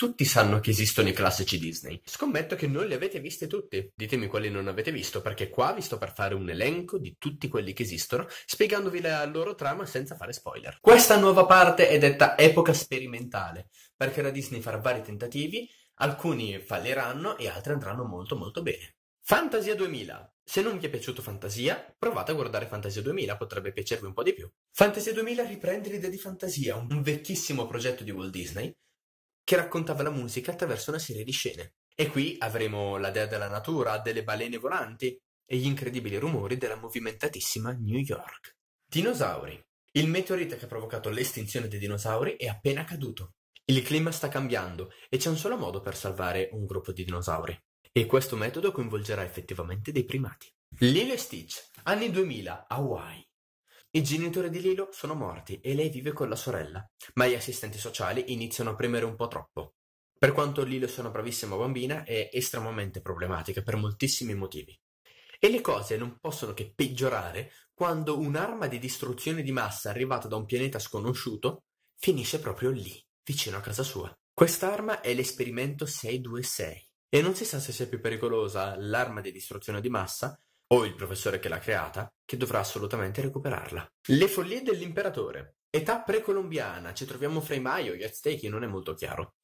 tutti sanno che esistono i classici Disney. Scommetto che non li avete visti tutti. Ditemi quali non avete visto, perché qua vi sto per fare un elenco di tutti quelli che esistono, spiegandovi la loro trama senza fare spoiler. Questa nuova parte è detta epoca sperimentale, perché la Disney farà vari tentativi, alcuni falliranno e altri andranno molto molto bene. Fantasia 2000. Se non vi è piaciuto Fantasia, provate a guardare Fantasia 2000, potrebbe piacervi un po' di più. Fantasia 2000 riprende l'idea di Fantasia, un vecchissimo progetto di Walt Disney, che raccontava la musica attraverso una serie di scene. E qui avremo la dea della natura, delle balene volanti e gli incredibili rumori della movimentatissima New York. Dinosauri. Il meteorite che ha provocato l'estinzione dei dinosauri è appena caduto. Il clima sta cambiando e c'è un solo modo per salvare un gruppo di dinosauri. E questo metodo coinvolgerà effettivamente dei primati. Lilo e Stitch, anni 2000, Hawaii. I genitori di Lilo sono morti e lei vive con la sorella, ma gli assistenti sociali iniziano a premere un po' troppo. Per quanto Lilo sia una bravissima bambina, è estremamente problematica per moltissimi motivi. E le cose non possono che peggiorare quando un'arma di distruzione di massa arrivata da un pianeta sconosciuto finisce proprio lì, vicino a casa sua. Quest'arma è l'esperimento 626 e non si sa se sia più pericolosa l'arma di distruzione di massa o il professore che l'ha creata, che dovrà assolutamente recuperarla. Le follie dell'imperatore. Età precolombiana, ci troviamo fra i Maio, gli Aztechi, non è molto chiaro.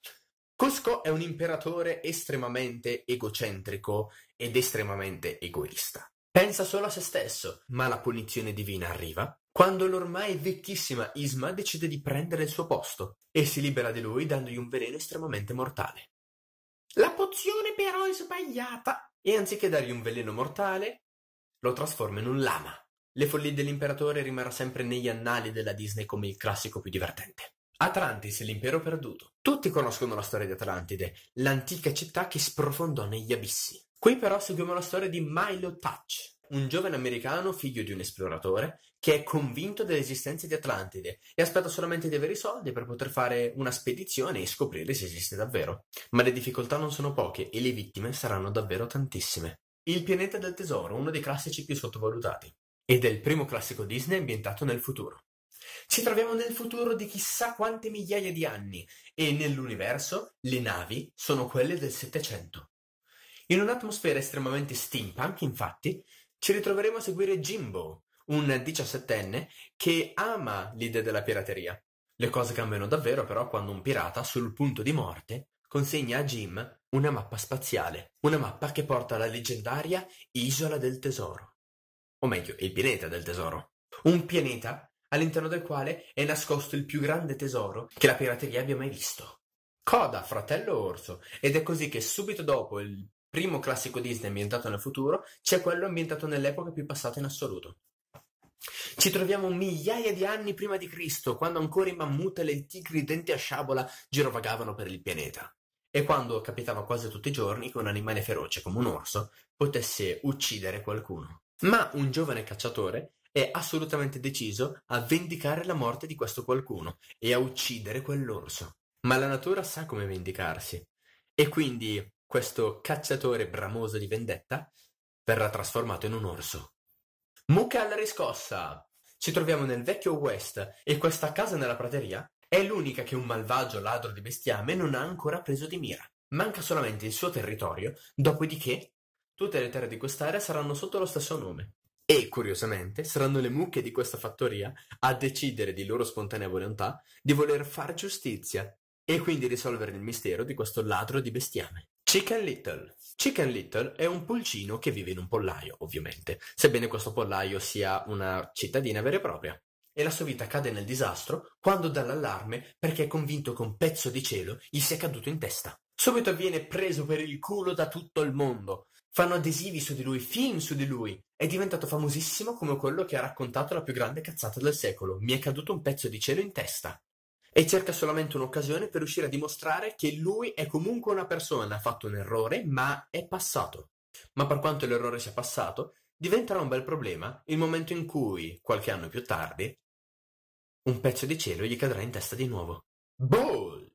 Cosco è un imperatore estremamente egocentrico ed estremamente egoista. Pensa solo a se stesso, ma la punizione divina arriva quando l'ormai vecchissima Isma decide di prendere il suo posto e si libera di lui dandogli un veleno estremamente mortale. La pozione però è sbagliata e anziché dargli un veleno mortale, lo trasforma in un lama. Le follie dell'imperatore rimarrà sempre negli annali della Disney come il classico più divertente. Atlantis, l'impero perduto. Tutti conoscono la storia di Atlantide, l'antica città che sprofondò negli abissi. Qui però seguiamo la storia di Milo Touch, un giovane americano figlio di un esploratore che è convinto dell'esistenza di Atlantide e aspetta solamente di avere i soldi per poter fare una spedizione e scoprire se esiste davvero. Ma le difficoltà non sono poche e le vittime saranno davvero tantissime. Il pianeta del tesoro, uno dei classici più sottovalutati. Ed è il primo classico Disney ambientato nel futuro. Ci troviamo nel futuro di chissà quante migliaia di anni e nell'universo le navi sono quelle del Settecento. In un'atmosfera estremamente steampunk, infatti, ci ritroveremo a seguire Jimbo, un diciassettenne che ama l'idea della pirateria. Le cose cambiano davvero però quando un pirata, sul punto di morte, consegna a Jim una mappa spaziale, una mappa che porta alla leggendaria Isola del Tesoro. O meglio, il pianeta del tesoro. Un pianeta all'interno del quale è nascosto il più grande tesoro che la pirateria abbia mai visto. Coda, fratello orso. Ed è così che subito dopo il primo classico Disney ambientato nel futuro c'è quello ambientato nell'epoca più passata in assoluto. Ci troviamo migliaia di anni prima di Cristo, quando ancora i mammut e le tigri denti a sciabola girovagavano per il pianeta e quando capitava quasi tutti i giorni che un animale feroce come un orso potesse uccidere qualcuno. Ma un giovane cacciatore è assolutamente deciso a vendicare la morte di questo qualcuno e a uccidere quell'orso. Ma la natura sa come vendicarsi e quindi questo cacciatore bramoso di vendetta verrà trasformato in un orso. Mucca alla riscossa! Ci troviamo nel vecchio West e questa casa nella prateria è l'unica che un malvagio ladro di bestiame non ha ancora preso di mira. Manca solamente il suo territorio, dopodiché tutte le terre di quest'area saranno sotto lo stesso nome. E, curiosamente, saranno le mucche di questa fattoria a decidere di loro spontanea volontà di voler far giustizia e quindi risolvere il mistero di questo ladro di bestiame. Chicken Little. Chicken Little è un pulcino che vive in un pollaio, ovviamente, sebbene questo pollaio sia una cittadina vera e propria e la sua vita cade nel disastro quando dà l'allarme perché è convinto che un pezzo di cielo gli sia caduto in testa. Subito viene preso per il culo da tutto il mondo. Fanno adesivi su di lui, film su di lui. È diventato famosissimo come quello che ha raccontato la più grande cazzata del secolo. Mi è caduto un pezzo di cielo in testa. E cerca solamente un'occasione per riuscire a dimostrare che lui è comunque una persona, ha fatto un errore, ma è passato. Ma per quanto l'errore sia passato, diventerà un bel problema il momento in cui, qualche anno più tardi, un pezzo di cielo gli cadrà in testa di nuovo. Bold!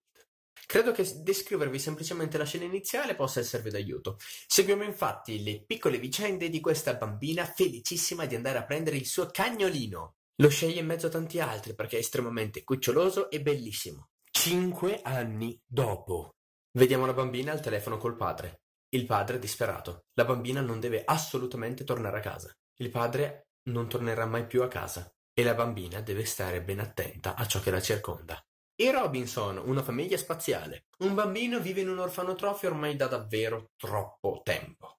Credo che descrivervi semplicemente la scena iniziale possa esservi d'aiuto. Seguiamo infatti le piccole vicende di questa bambina felicissima di andare a prendere il suo cagnolino. Lo sceglie in mezzo a tanti altri perché è estremamente cuccioloso e bellissimo. Cinque anni dopo. Vediamo la bambina al telefono col padre. Il padre è disperato. La bambina non deve assolutamente tornare a casa. Il padre non tornerà mai più a casa. E la bambina deve stare ben attenta a ciò che la circonda. I Robinson, una famiglia spaziale. Un bambino vive in un orfanotrofio ormai da davvero troppo tempo.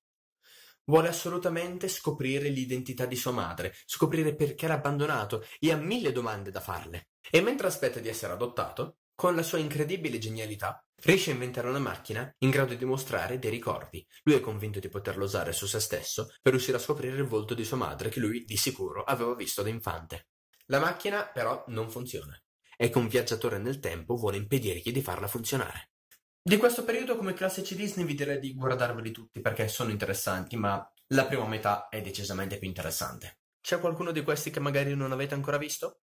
Vuole assolutamente scoprire l'identità di sua madre, scoprire perché l'ha abbandonato e ha mille domande da farle. E mentre aspetta di essere adottato, con la sua incredibile genialità, Riesce a inventare una macchina in grado di mostrare dei ricordi. Lui è convinto di poterla usare su se stesso per riuscire a scoprire il volto di sua madre che lui di sicuro aveva visto da infante. La macchina però non funziona e che un viaggiatore nel tempo vuole impedirgli di farla funzionare. Di questo periodo come classici Disney vi direi di guardarveli tutti perché sono interessanti, ma la prima metà è decisamente più interessante. C'è qualcuno di questi che magari non avete ancora visto?